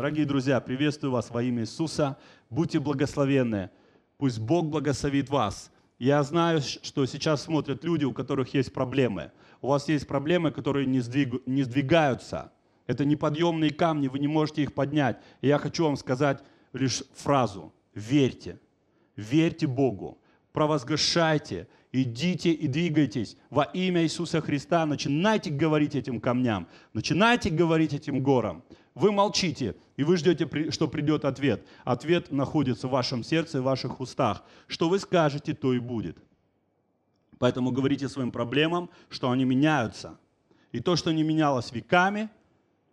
Дорогие друзья, приветствую вас во имя Иисуса. Будьте благословенны. Пусть Бог благословит вас. Я знаю, что сейчас смотрят люди, у которых есть проблемы. У вас есть проблемы, которые не, сдвиг... не сдвигаются. Это неподъемные камни, вы не можете их поднять. И я хочу вам сказать лишь фразу. Верьте. Верьте Богу. Провозглашайте. Идите и двигайтесь во имя Иисуса Христа. Начинайте говорить этим камням. Начинайте говорить этим горам. Вы молчите, и вы ждете, что придет ответ. Ответ находится в вашем сердце, в ваших устах. Что вы скажете, то и будет. Поэтому говорите своим проблемам, что они меняются. И то, что не менялось веками,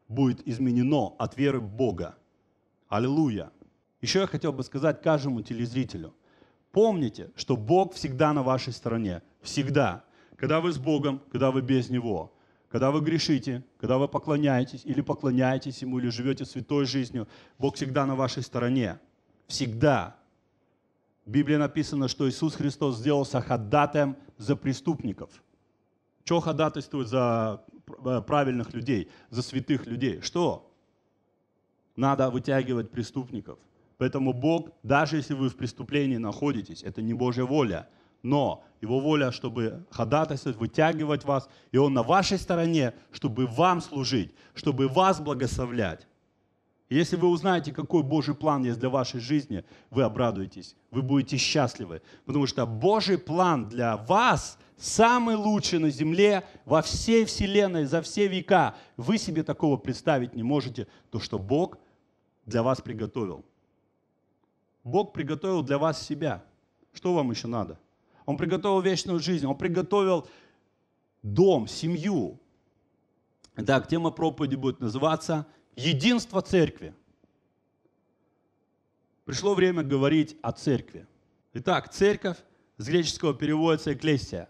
будет изменено от веры в Бога. Аллилуйя! Еще я хотел бы сказать каждому телезрителю. Помните, что Бог всегда на вашей стороне. Всегда. Когда вы с Богом, когда вы без Него. Когда вы грешите, когда вы поклоняетесь или поклоняетесь Ему, или живете святой жизнью, Бог всегда на вашей стороне. Всегда. В Библии написано, что Иисус Христос сделался ходатаем за преступников. Что ходатайствует за э, правильных людей, за святых людей? Что? Надо вытягивать преступников. Поэтому Бог, даже если вы в преступлении находитесь, это не Божья воля, но Его воля, чтобы ходатайствовать, вытягивать вас, и Он на вашей стороне, чтобы вам служить, чтобы вас благословлять. если вы узнаете, какой Божий план есть для вашей жизни, вы обрадуетесь, вы будете счастливы, потому что Божий план для вас самый лучший на земле, во всей вселенной, за все века. Вы себе такого представить не можете, то, что Бог для вас приготовил. Бог приготовил для вас себя. Что вам еще надо? Он приготовил вечную жизнь, Он приготовил дом, семью. Так, тема проповеди будет называться «Единство церкви». Пришло время говорить о церкви. Итак, церковь с греческого переводится «экклесия».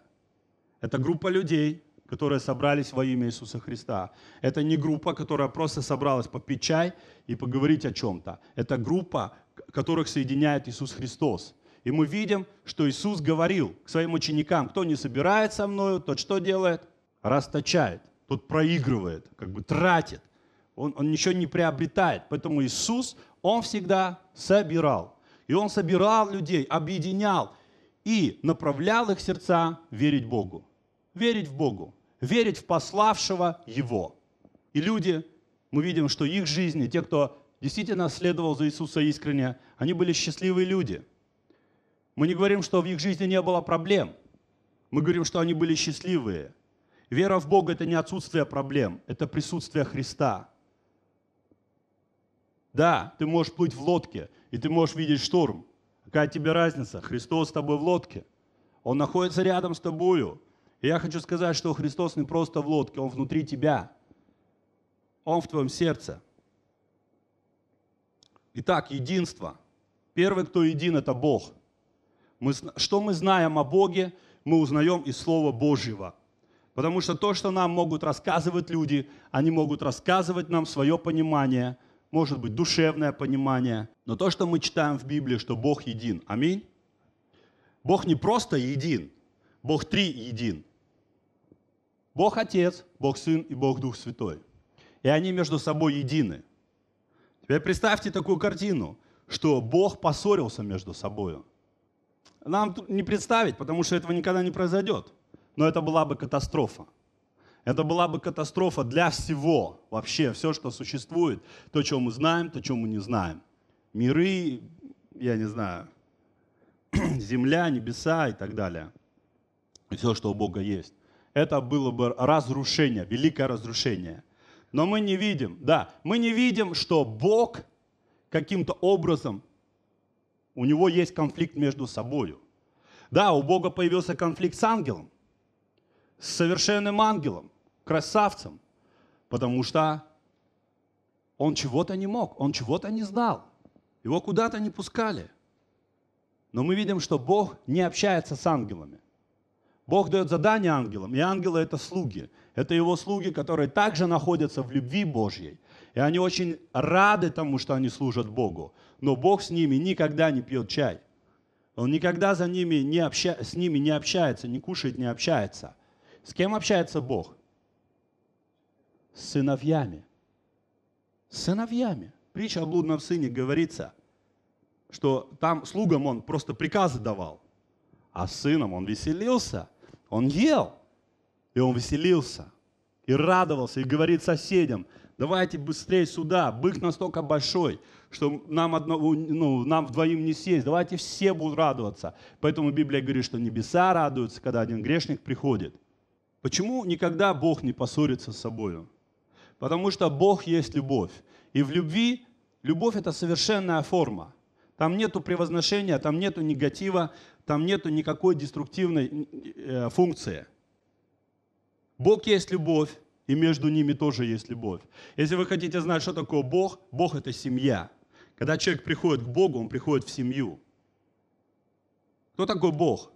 Это группа людей, которые собрались во имя Иисуса Христа. Это не группа, которая просто собралась попить чай и поговорить о чем-то. Это группа, которых соединяет Иисус Христос. И мы видим, что Иисус говорил к своим ученикам, кто не собирает со мною, тот что делает? Расточает, тот проигрывает, как бы тратит. Он, он ничего не приобретает. Поэтому Иисус, Он всегда собирал. И Он собирал людей, объединял и направлял их сердца верить Богу. Верить в Богу, верить в пославшего Его. И люди, мы видим, что их жизни, те, кто действительно следовал за Иисуса искренне, они были счастливые люди – мы не говорим, что в их жизни не было проблем. Мы говорим, что они были счастливые. Вера в Бога – это не отсутствие проблем, это присутствие Христа. Да, ты можешь плыть в лодке, и ты можешь видеть шторм. Какая тебе разница? Христос с тобой в лодке. Он находится рядом с тобою. И я хочу сказать, что Христос не просто в лодке, Он внутри тебя. Он в твоем сердце. Итак, единство. Первый, кто един, это Бог – мы, что мы знаем о Боге, мы узнаем из Слова Божьего. Потому что то, что нам могут рассказывать люди, они могут рассказывать нам свое понимание, может быть, душевное понимание. Но то, что мы читаем в Библии, что Бог един. Аминь. Бог не просто един, Бог три един. Бог Отец, Бог Сын и Бог Дух Святой. И они между собой едины. Теперь представьте такую картину, что Бог поссорился между собой нам не представить, потому что этого никогда не произойдет. Но это была бы катастрофа. Это была бы катастрофа для всего, вообще, все, что существует, то, чего мы знаем, то, чего мы не знаем. Миры, я не знаю, земля, небеса и так далее. И все, что у Бога есть. Это было бы разрушение, великое разрушение. Но мы не видим, да, мы не видим, что Бог каким-то образом у него есть конфликт между собой. Да, у Бога появился конфликт с ангелом, с совершенным ангелом, красавцем, потому что он чего-то не мог, он чего-то не знал, его куда-то не пускали. Но мы видим, что Бог не общается с ангелами. Бог дает задание ангелам, и ангелы – это слуги. Это его слуги, которые также находятся в любви Божьей, и они очень рады тому, что они служат Богу. Но Бог с ними никогда не пьет чай. Он никогда за ними не обща... с ними не общается, не кушает, не общается. С кем общается Бог? С сыновьями. С сыновьями. Притча о блудном сыне говорится, что там слугам он просто приказы давал, а сыном он веселился, он ел, и он веселился, и радовался, и говорит соседям – давайте быстрее сюда. Бык настолько большой, что нам, одного, ну, нам вдвоем не съесть. Давайте все будут радоваться. Поэтому Библия говорит, что небеса радуются, когда один грешник приходит. Почему никогда Бог не поссорится с собой? Потому что Бог есть любовь. И в любви, любовь – это совершенная форма. Там нету превозношения, там нету негатива, там нету никакой деструктивной э, функции. Бог есть любовь, и между ними тоже есть любовь. Если вы хотите знать, что такое Бог, Бог – это семья. Когда человек приходит к Богу, он приходит в семью. Кто такой Бог?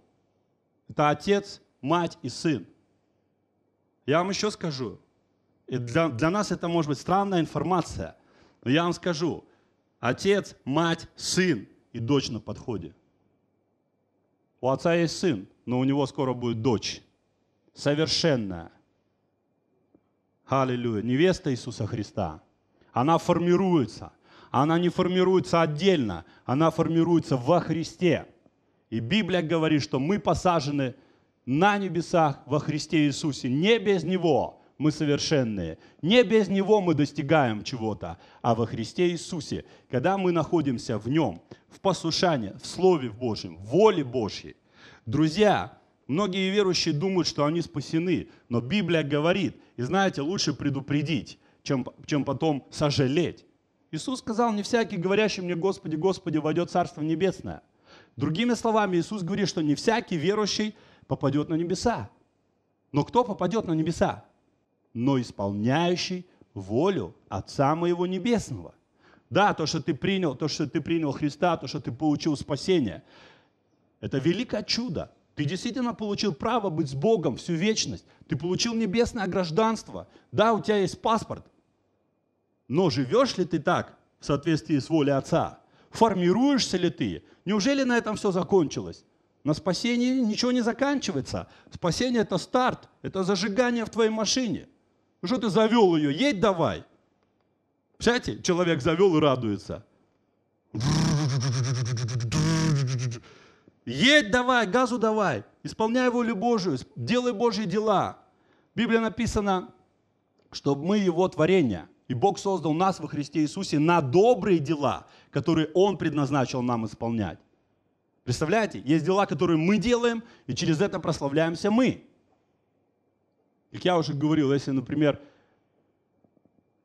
Это отец, мать и сын. Я вам еще скажу. И для, для нас это может быть странная информация, но я вам скажу. Отец, мать, сын и дочь на подходе. У отца есть сын, но у него скоро будет дочь. Совершенная Аллилуйя. Невеста Иисуса Христа. Она формируется. Она не формируется отдельно, она формируется во Христе. И Библия говорит, что мы посажены на небесах во Христе Иисусе. Не без Него мы совершенные. Не без Него мы достигаем чего-то, а во Христе Иисусе, когда мы находимся в Нем, в послушании, в Слове Божьем, в воле Божьей. Друзья, многие верующие думают, что они спасены, но Библия говорит – и знаете, лучше предупредить, чем, чем потом сожалеть. Иисус сказал, не всякий, говорящий мне, Господи, Господи, войдет Царство Небесное. Другими словами, Иисус говорит, что не всякий верующий попадет на небеса. Но кто попадет на небеса? Но исполняющий волю Отца моего Небесного. Да, то, что ты принял, то, что ты принял Христа, то, что ты получил спасение, это великое чудо. Ты действительно получил право быть с Богом всю вечность. Ты получил небесное гражданство. Да, у тебя есть паспорт. Но живешь ли ты так в соответствии с волей Отца? Формируешься ли ты? Неужели на этом все закончилось? На спасении ничего не заканчивается. Спасение – это старт, это зажигание в твоей машине. Ну что ты завел ее? Едь давай. Представляете, человек завел и радуется. Едь давай, газу давай, исполняй волю Божию, делай Божьи дела. В Библии написано, что мы Его творение, и Бог создал нас во Христе Иисусе на добрые дела, которые Он предназначил нам исполнять. Представляете, есть дела, которые мы делаем, и через это прославляемся мы. Как я уже говорил, если, например,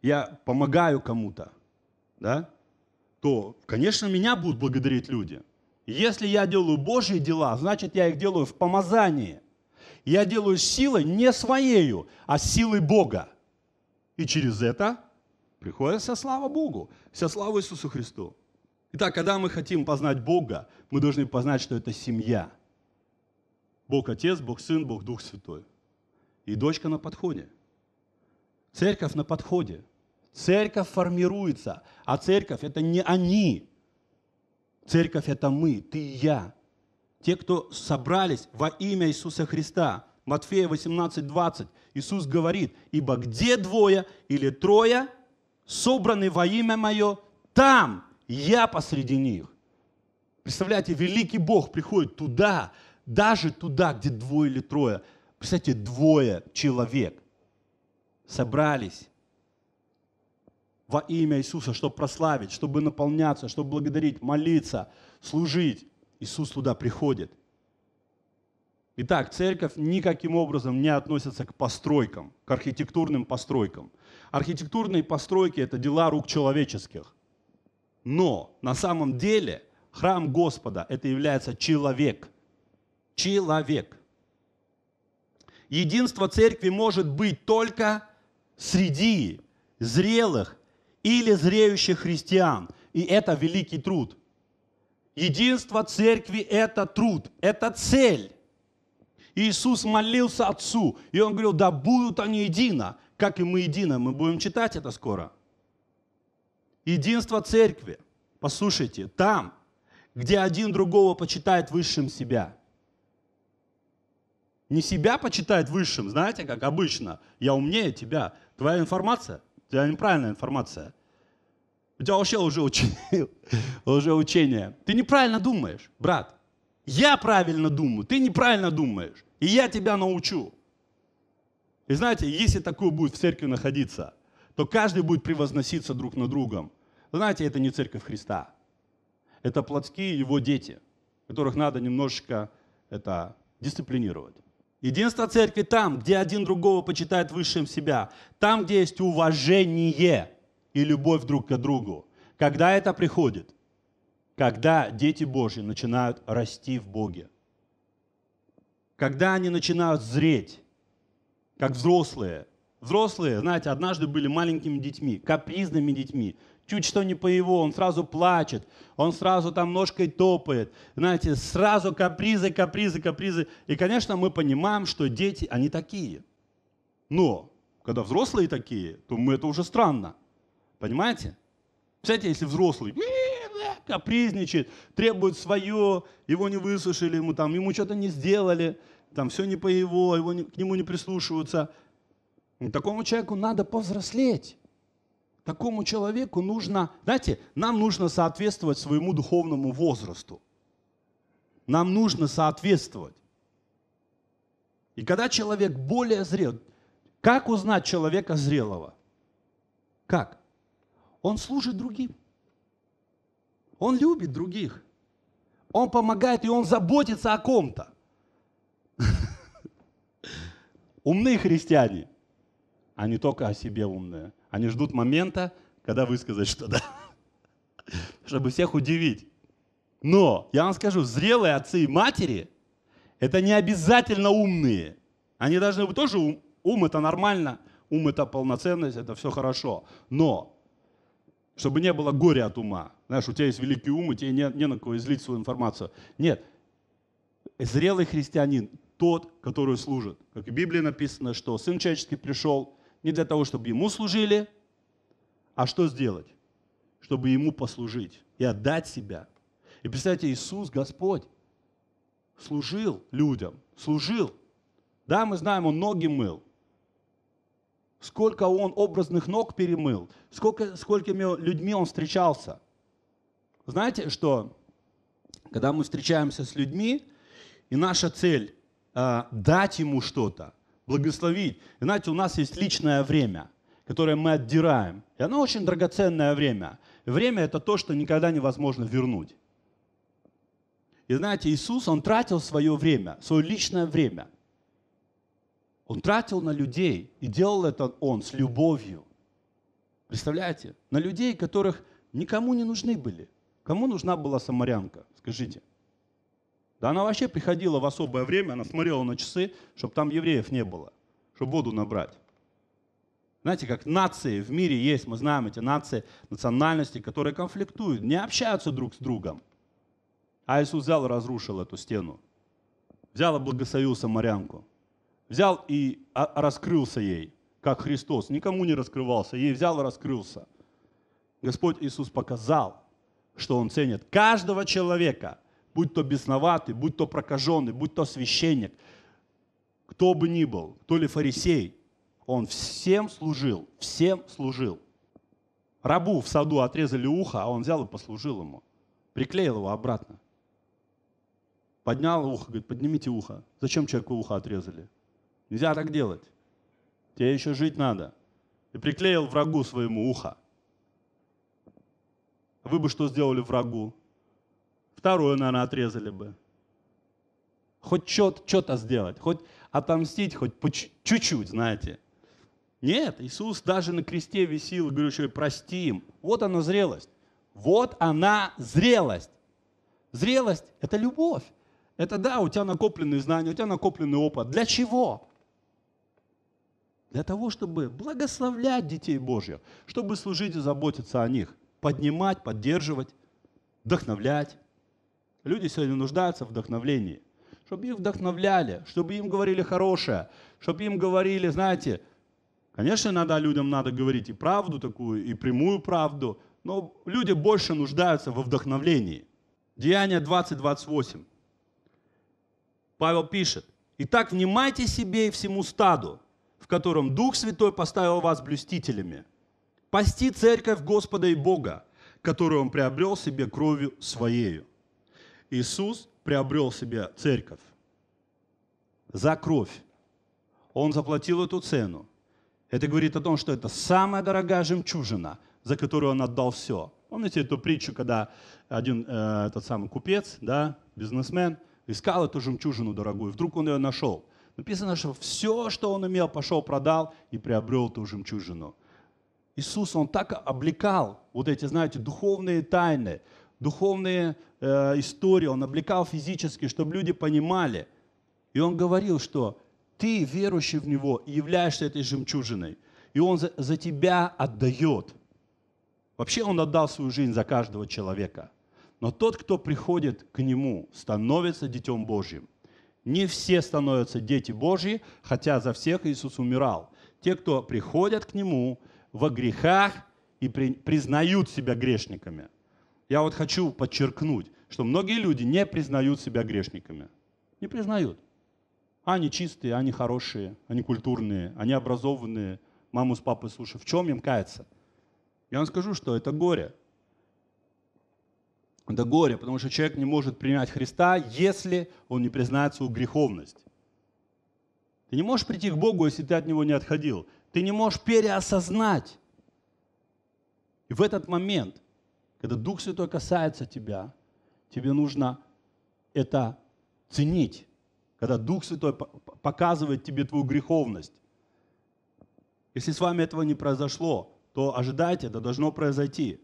я помогаю кому-то, да, то, конечно, меня будут благодарить люди. Если я делаю Божьи дела, значит, я их делаю в помазании. Я делаю силой не своею, а силой Бога. И через это приходит вся слава Богу, вся слава Иисусу Христу. Итак, когда мы хотим познать Бога, мы должны познать, что это семья. Бог Отец, Бог Сын, Бог Дух Святой. И дочка на подходе. Церковь на подходе. Церковь формируется, а церковь это не они, Церковь – это мы, ты и я. Те, кто собрались во имя Иисуса Христа. Матфея 18, 20. Иисус говорит, «Ибо где двое или трое собраны во имя Мое, там я посреди них». Представляете, великий Бог приходит туда, даже туда, где двое или трое. Представьте, двое человек собрались во имя Иисуса, чтобы прославить, чтобы наполняться, чтобы благодарить, молиться, служить. Иисус туда приходит. Итак, церковь никаким образом не относится к постройкам, к архитектурным постройкам. Архитектурные постройки – это дела рук человеческих. Но на самом деле храм Господа – это является человек. Человек. Единство церкви может быть только среди зрелых или зреющих христиан. И это великий труд. Единство церкви – это труд, это цель. Иисус молился Отцу, и Он говорил, да будут они едино, как и мы едино. Мы будем читать это скоро. Единство церкви. Послушайте, там, где один другого почитает высшим себя. Не себя почитает высшим, знаете, как обычно. Я умнее тебя. Твоя информация, у тебя неправильная информация. У тебя вообще уже, уч... уже учение. Ты неправильно думаешь, брат. Я правильно думаю, ты неправильно думаешь. И я тебя научу. И знаете, если такое будет в церкви находиться, то каждый будет превозноситься друг над другом. Знаете, это не церковь Христа. Это плотские его дети, которых надо немножечко это, дисциплинировать. Единство церкви там, где один другого почитает высшим себя. Там, где есть уважение и любовь друг к другу. Когда это приходит? Когда дети Божьи начинают расти в Боге. Когда они начинают зреть, как взрослые. Взрослые, знаете, однажды были маленькими детьми, капризными детьми, чуть что не по его, он сразу плачет, он сразу там ножкой топает, знаете, сразу капризы, капризы, капризы. И, конечно, мы понимаем, что дети, они такие. Но, когда взрослые такие, то мы это уже странно. Понимаете? Кстати, если взрослый капризничает, требует свое, его не выслушали, ему там, ему что-то не сделали, там все не по его, его не, к нему не прислушиваются. Ну, такому человеку надо повзрослеть. Такому человеку нужно, знаете, нам нужно соответствовать своему духовному возрасту. Нам нужно соответствовать. И когда человек более зрел, как узнать человека зрелого? Как? Он служит другим. Он любит других. Он помогает и он заботится о ком-то. Умные христиане, они только о себе умные. Они ждут момента, когда высказать что-то, чтобы всех удивить. Но, я вам скажу, зрелые отцы и матери – это не обязательно умные. Они должны быть тоже ум, ум – это нормально, ум – это полноценность, это все хорошо. Но чтобы не было горя от ума. Знаешь, у тебя есть великий ум, и тебе не, не на кого излить свою информацию. Нет. Зрелый христианин – тот, который служит. Как в Библии написано, что Сын Человеческий пришел не для того, чтобы Ему служили, а что сделать? Чтобы Ему послужить и отдать себя. И представьте, Иисус, Господь, служил людям, служил. Да, мы знаем, Он ноги мыл, сколько он образных ног перемыл, сколько, сколькими людьми он встречался. Знаете, что когда мы встречаемся с людьми, и наша цель э, дать ему что-то, благословить. И знаете, у нас есть личное время, которое мы отдираем. И оно очень драгоценное время. И время это то, что никогда невозможно вернуть. И знаете, Иисус, Он тратил свое время, свое личное время – он тратил на людей, и делал это он с любовью. Представляете? На людей, которых никому не нужны были. Кому нужна была самарянка, скажите? Да она вообще приходила в особое время, она смотрела на часы, чтобы там евреев не было, чтобы воду набрать. Знаете, как нации в мире есть, мы знаем эти нации, национальности, которые конфликтуют, не общаются друг с другом. А Иисус взял и разрушил эту стену. Взял и благословил самарянку взял и а, раскрылся ей, как Христос. Никому не раскрывался, ей взял и раскрылся. Господь Иисус показал, что Он ценит каждого человека, будь то бесноватый, будь то прокаженный, будь то священник, кто бы ни был, кто ли фарисей, Он всем служил, всем служил. Рабу в саду отрезали ухо, а он взял и послужил ему. Приклеил его обратно. Поднял ухо, говорит, поднимите ухо. Зачем человеку ухо отрезали? Нельзя так делать. Тебе еще жить надо. И приклеил врагу своему ухо. Вы бы что сделали врагу? Второе, наверное, отрезали бы. Хоть что-то сделать, хоть отомстить, хоть чуть-чуть, знаете. Нет, Иисус даже на кресте висел, говорю, что прости им. Вот она зрелость. Вот она зрелость. Зрелость – это любовь. Это да, у тебя накопленные знания, у тебя накопленный опыт. Для чего? для того, чтобы благословлять детей Божьих, чтобы служить и заботиться о них, поднимать, поддерживать, вдохновлять. Люди сегодня нуждаются в вдохновлении. Чтобы их вдохновляли, чтобы им говорили хорошее, чтобы им говорили, знаете, конечно, иногда людям надо говорить и правду такую, и прямую правду, но люди больше нуждаются во вдохновлении. Деяние 20.28. Павел пишет, «Итак, внимайте себе и всему стаду, в котором Дух Святой поставил вас блюстителями. Пасти церковь Господа и Бога, которую Он приобрел себе кровью Своею. Иисус приобрел себе церковь за кровь. Он заплатил эту цену. Это говорит о том, что это самая дорогая жемчужина, за которую он отдал все. Помните эту притчу, когда один э, этот самый купец, да, бизнесмен, искал эту жемчужину дорогую, вдруг он ее нашел – написано, что все, что он имел, пошел, продал и приобрел ту жемчужину. Иисус, он так облекал вот эти, знаете, духовные тайны, духовные э, истории, он облекал физически, чтобы люди понимали. И он говорил, что ты, верующий в него, являешься этой жемчужиной, и он за, за тебя отдает. Вообще он отдал свою жизнь за каждого человека. Но тот, кто приходит к нему, становится Детем Божьим. Не все становятся дети Божьи, хотя за всех Иисус умирал. Те, кто приходят к Нему во грехах и при, признают себя грешниками. Я вот хочу подчеркнуть, что многие люди не признают себя грешниками. Не признают. Они чистые, они хорошие, они культурные, они образованные. Маму с папой слушай, в чем им каяться? Я вам скажу, что это горе – это горе, потому что человек не может принять Христа, если он не признает свою греховность. Ты не можешь прийти к Богу, если ты от Него не отходил. Ты не можешь переосознать. И в этот момент, когда Дух Святой касается тебя, тебе нужно это ценить. Когда Дух Святой показывает тебе твою греховность. Если с вами этого не произошло, то ожидайте, это должно произойти.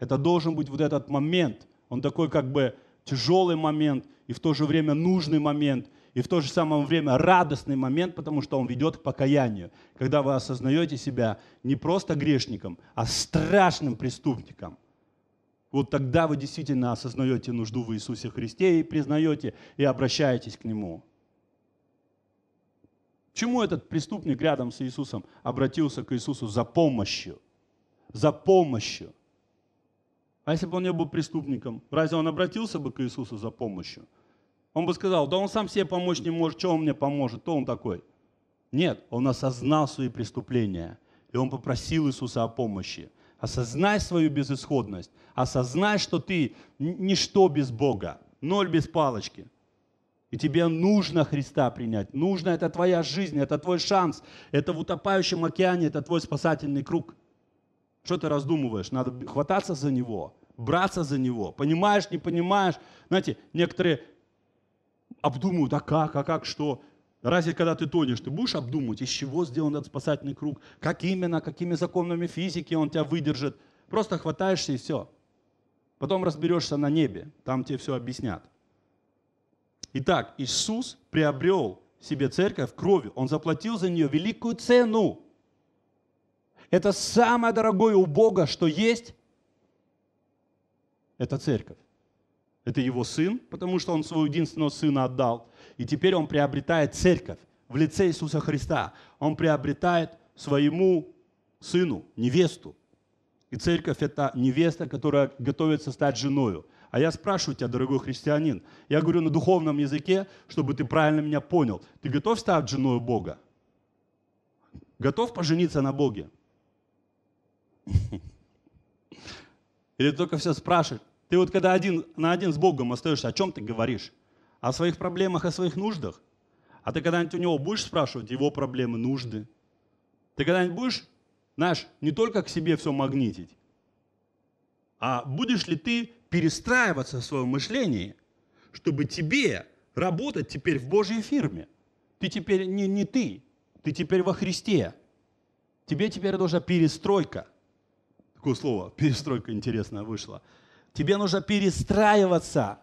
Это должен быть вот этот момент, он такой как бы тяжелый момент и в то же время нужный момент, и в то же самое время радостный момент, потому что он ведет к покаянию, когда вы осознаете себя не просто грешником, а страшным преступником. Вот тогда вы действительно осознаете нужду в Иисусе Христе и признаете, и обращаетесь к Нему. Почему этот преступник рядом с Иисусом обратился к Иисусу за помощью? За помощью. А если бы он не был преступником, разве он обратился бы к Иисусу за помощью? Он бы сказал, да он сам себе помочь не может, что он мне поможет, то он такой. Нет, он осознал свои преступления, и он попросил Иисуса о помощи. Осознай свою безысходность, осознай, что ты ничто без Бога, ноль без палочки. И тебе нужно Христа принять, нужно, это твоя жизнь, это твой шанс, это в утопающем океане, это твой спасательный круг – что ты раздумываешь? Надо хвататься за него, браться за него. Понимаешь, не понимаешь. Знаете, некоторые обдумывают, а как, а как, что. Разве когда ты тонешь, ты будешь обдумывать, из чего сделан этот спасательный круг, как именно, какими законами физики он тебя выдержит. Просто хватаешься и все. Потом разберешься на небе, там тебе все объяснят. Итак, Иисус приобрел себе церковь кровью, Он заплатил за нее великую цену. Это самое дорогое у Бога, что есть, это церковь. Это его сын, потому что он своего единственного сына отдал. И теперь он приобретает церковь в лице Иисуса Христа. Он приобретает своему сыну, невесту. И церковь – это невеста, которая готовится стать женою. А я спрашиваю тебя, дорогой христианин, я говорю на духовном языке, чтобы ты правильно меня понял. Ты готов стать женой Бога? Готов пожениться на Боге? Или только все спрашиваешь. Ты вот когда один на один с Богом остаешься, о чем ты говоришь? О своих проблемах, о своих нуждах? А ты когда-нибудь у него будешь спрашивать его проблемы, нужды? Ты когда-нибудь будешь, знаешь, не только к себе все магнитить, а будешь ли ты перестраиваться в своем мышлении, чтобы тебе работать теперь в Божьей фирме? Ты теперь не, не ты, ты теперь во Христе. Тебе теперь должна перестройка – Такое слово, перестройка интересная вышла. Тебе нужно перестраиваться.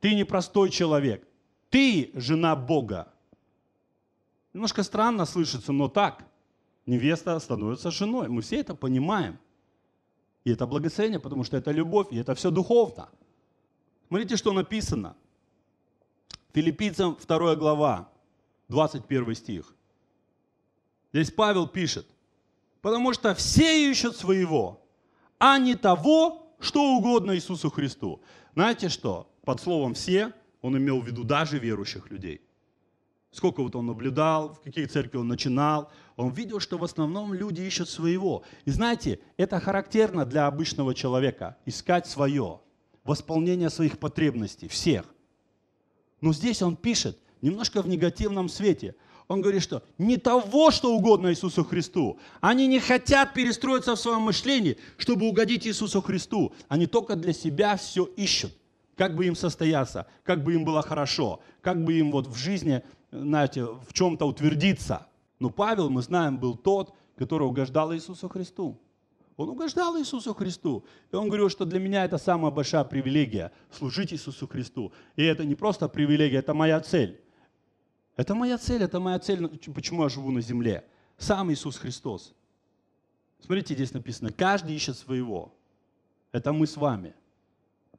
Ты не простой человек. Ты жена Бога. Немножко странно слышится, но так. Невеста становится женой. Мы все это понимаем. И это благословение, потому что это любовь, и это все духовно. Смотрите, что написано. Филиппийцам 2 глава, 21 стих. Здесь Павел пишет, потому что все ищут своего, а не того, что угодно Иисусу Христу. Знаете что? Под словом «все» он имел в виду даже верующих людей. Сколько вот он наблюдал, в какие церкви он начинал, он видел, что в основном люди ищут своего. И знаете, это характерно для обычного человека – искать свое, восполнение своих потребностей, всех. Но здесь он пишет немножко в негативном свете – он говорит, что не того, что угодно Иисусу Христу. Они не хотят перестроиться в своем мышлении, чтобы угодить Иисусу Христу. Они только для себя все ищут. Как бы им состояться, как бы им было хорошо, как бы им вот в жизни, знаете, в чем-то утвердиться. Но Павел, мы знаем, был тот, который угождал Иисусу Христу. Он угождал Иисусу Христу. И он говорил, что для меня это самая большая привилегия – служить Иисусу Христу. И это не просто привилегия, это моя цель. Это моя цель, это моя цель, почему я живу на земле. Сам Иисус Христос. Смотрите, здесь написано, каждый ищет своего. Это мы с вами.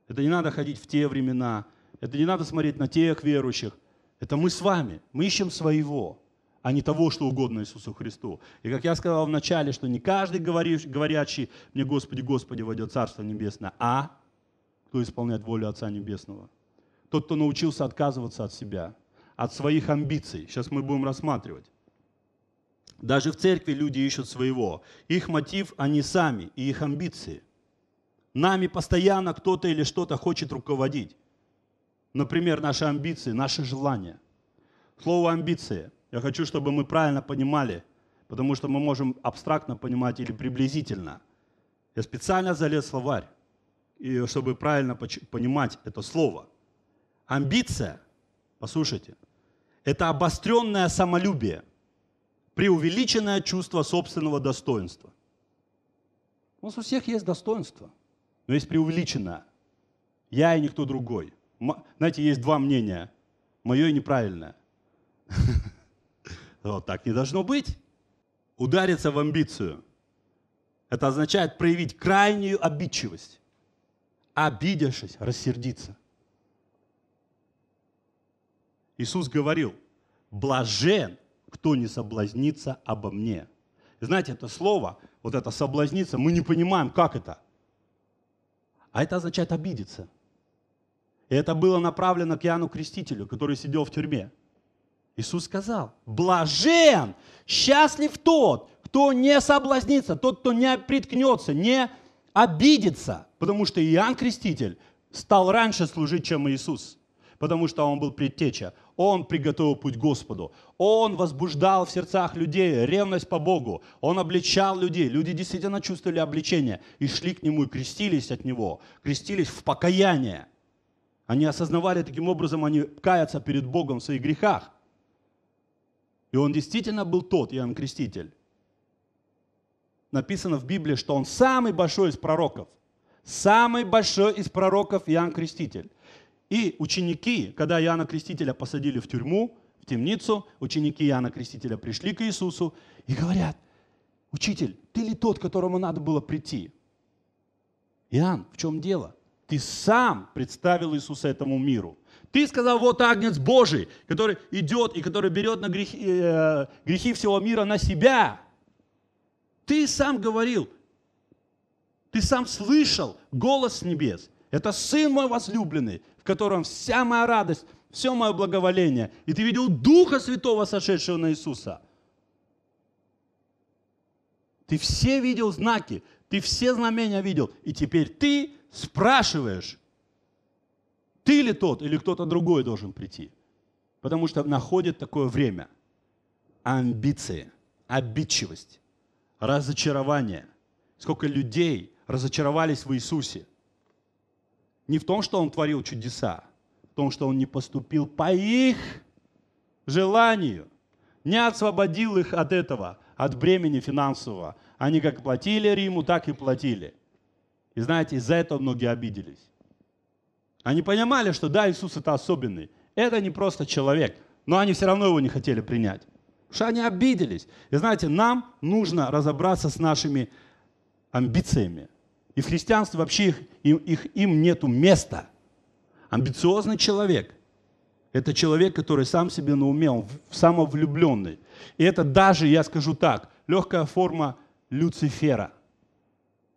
Это не надо ходить в те времена, это не надо смотреть на тех верующих. Это мы с вами, мы ищем своего, а не того, что угодно Иисусу Христу. И как я сказал в начале, что не каждый говорящий мне «Господи, Господи» войдет Царство Небесное, а кто исполняет волю Отца Небесного. Тот, кто научился отказываться от себя – от своих амбиций. Сейчас мы будем рассматривать. Даже в церкви люди ищут своего. Их мотив они сами и их амбиции. Нами постоянно кто-то или что-то хочет руководить. Например, наши амбиции, наши желания. Слово амбиции. Я хочу, чтобы мы правильно понимали, потому что мы можем абстрактно понимать или приблизительно. Я специально залез в словарь, и чтобы правильно понимать это слово. Амбиция, послушайте, это обостренное самолюбие, преувеличенное чувство собственного достоинства. У нас у всех есть достоинство, но есть преувеличенное. Я и никто другой. Знаете, есть два мнения. Мое и неправильное. Вот так не должно быть. Удариться в амбицию. Это означает проявить крайнюю обидчивость. Обидевшись, рассердиться – Иисус говорил, блажен, кто не соблазнится обо мне. знаете, это слово, вот это соблазниться, мы не понимаем, как это. А это означает обидеться. И это было направлено к Иоанну Крестителю, который сидел в тюрьме. Иисус сказал, блажен, счастлив тот, кто не соблазнится, тот, кто не приткнется, не обидится. Потому что Иоанн Креститель стал раньше служить, чем Иисус, потому что он был предтеча. Он приготовил путь Господу. Он возбуждал в сердцах людей ревность по Богу. Он обличал людей. Люди действительно чувствовали обличение и шли к Нему и крестились от Него, крестились в покаяние. Они осознавали таким образом, они каятся перед Богом в своих грехах. И он действительно был тот, Иоанн Креститель. Написано в Библии, что он самый большой из пророков. Самый большой из пророков Иоанн Креститель. И ученики, когда Иоанна Крестителя посадили в тюрьму, в темницу, ученики Иоанна Крестителя пришли к Иисусу и говорят, «Учитель, ты ли тот, которому надо было прийти?» Иоанн, в чем дело? Ты сам представил Иисуса этому миру. Ты сказал, вот Агнец Божий, который идет и который берет на грехи, э, грехи всего мира на себя. Ты сам говорил, ты сам слышал голос с небес. Это Сын мой возлюбленный, котором вся моя радость, все мое благоволение. И ты видел Духа Святого, сошедшего на Иисуса. Ты все видел знаки, ты все знамения видел. И теперь ты спрашиваешь, ты ли тот или кто-то другой должен прийти. Потому что находит такое время. Амбиции, обидчивость, разочарование. Сколько людей разочаровались в Иисусе – не в том, что он творил чудеса, в том, что он не поступил по их желанию, не освободил их от этого, от бремени финансового. Они как платили Риму, так и платили. И знаете, из-за этого многие обиделись. Они понимали, что да, Иисус это особенный. Это не просто человек, но они все равно его не хотели принять. Потому что они обиделись. И знаете, нам нужно разобраться с нашими амбициями, и в христианстве вообще их, им, их, им нету места. Амбициозный человек – это человек, который сам себе на уме, он самовлюбленный. И это даже, я скажу так, легкая форма Люцифера.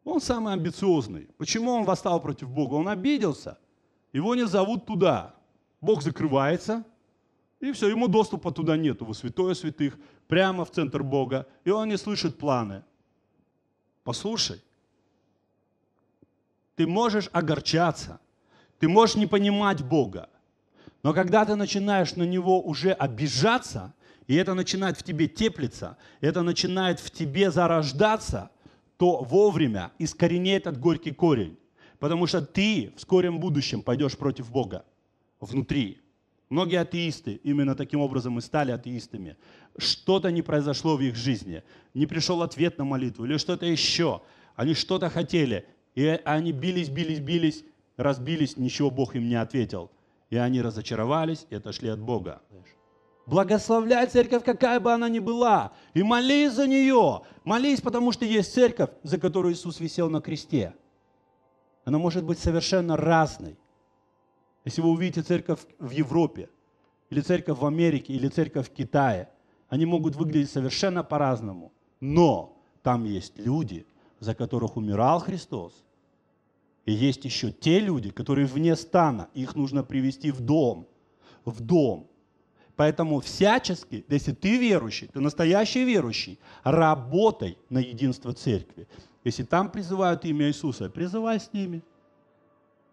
Он самый амбициозный. Почему он восстал против Бога? Он обиделся. Его не зовут туда. Бог закрывается, и все, ему доступа туда нету, во святое святых, прямо в центр Бога, и он не слышит планы. Послушай, ты можешь огорчаться, ты можешь не понимать Бога. Но когда ты начинаешь на Него уже обижаться, и это начинает в тебе теплиться, это начинает в тебе зарождаться, то вовремя искоренеет этот горький корень. Потому что ты в скором будущем пойдешь против Бога внутри. Многие атеисты именно таким образом и стали атеистами. Что-то не произошло в их жизни, не пришел ответ на молитву или что-то еще. Они что-то хотели, и они бились, бились, бились, разбились, ничего Бог им не ответил. И они разочаровались и отошли от Бога. Благословляй церковь, какая бы она ни была, и молись за нее. Молись, потому что есть церковь, за которую Иисус висел на кресте. Она может быть совершенно разной. Если вы увидите церковь в Европе, или церковь в Америке, или церковь в Китае, они могут выглядеть совершенно по-разному. Но там есть люди, за которых умирал Христос, и есть еще те люди, которые вне стана, их нужно привести в дом, в дом. Поэтому всячески, если ты верующий, ты настоящий верующий, работай на единство церкви. Если там призывают имя Иисуса, призывай с ними.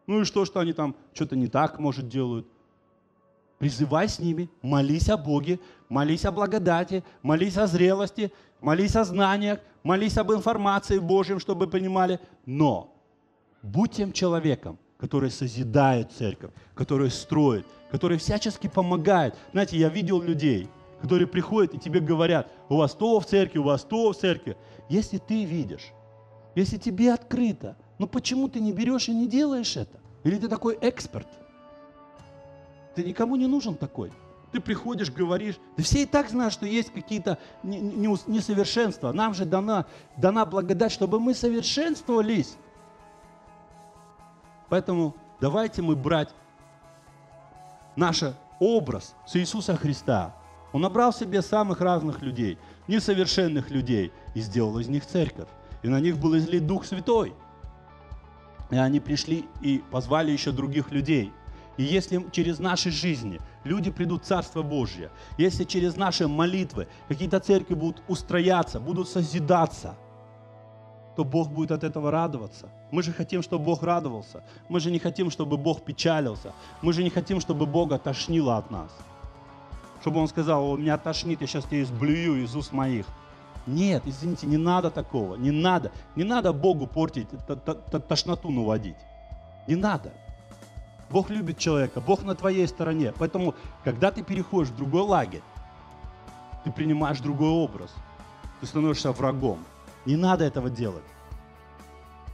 Ну и что, что они там что-то не так, может, делают? Призывай с ними, молись о Боге, молись о благодати, молись о зрелости, молись о знаниях, молись об информации Божьем, чтобы понимали. Но Будь тем человеком, который созидает церковь, который строит, который всячески помогает. Знаете, я видел людей, которые приходят и тебе говорят, у вас то в церкви, у вас то в церкви. Если ты видишь, если тебе открыто, ну почему ты не берешь и не делаешь это? Или ты такой эксперт? Ты никому не нужен такой. Ты приходишь, говоришь. Да все и так знают, что есть какие-то несовершенства. Нам же дана, дана благодать, чтобы мы совершенствовались. Поэтому давайте мы брать наш образ с Иисуса Христа. Он набрал в себе самых разных людей, несовершенных людей, и сделал из них церковь. И на них был излит Дух Святой. И они пришли и позвали еще других людей. И если через наши жизни люди придут в Царство Божье, если через наши молитвы какие-то церкви будут устрояться, будут созидаться – то Бог будет от этого радоваться. Мы же хотим, чтобы Бог радовался. Мы же не хотим, чтобы Бог печалился. Мы же не хотим, чтобы Бога тошнило от нас. Чтобы Он сказал, у меня тошнит, я сейчас тебе изблюю из уст моих. Нет, извините, не надо такого, не надо. Не надо Богу портить, т -т -т тошноту наводить. Не надо. Бог любит человека, Бог на твоей стороне. Поэтому, когда ты переходишь в другой лагерь, ты принимаешь другой образ. Ты становишься врагом. Не надо этого делать.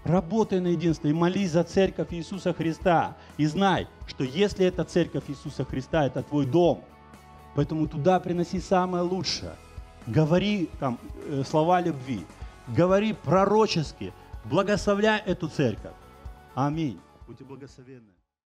Работай на единство и молись за церковь Иисуса Христа. И знай, что если это церковь Иисуса Христа, это твой дом. Поэтому туда приноси самое лучшее. Говори там э, слова любви. Говори пророчески. Благословляй эту церковь. Аминь. Будьте благословенны.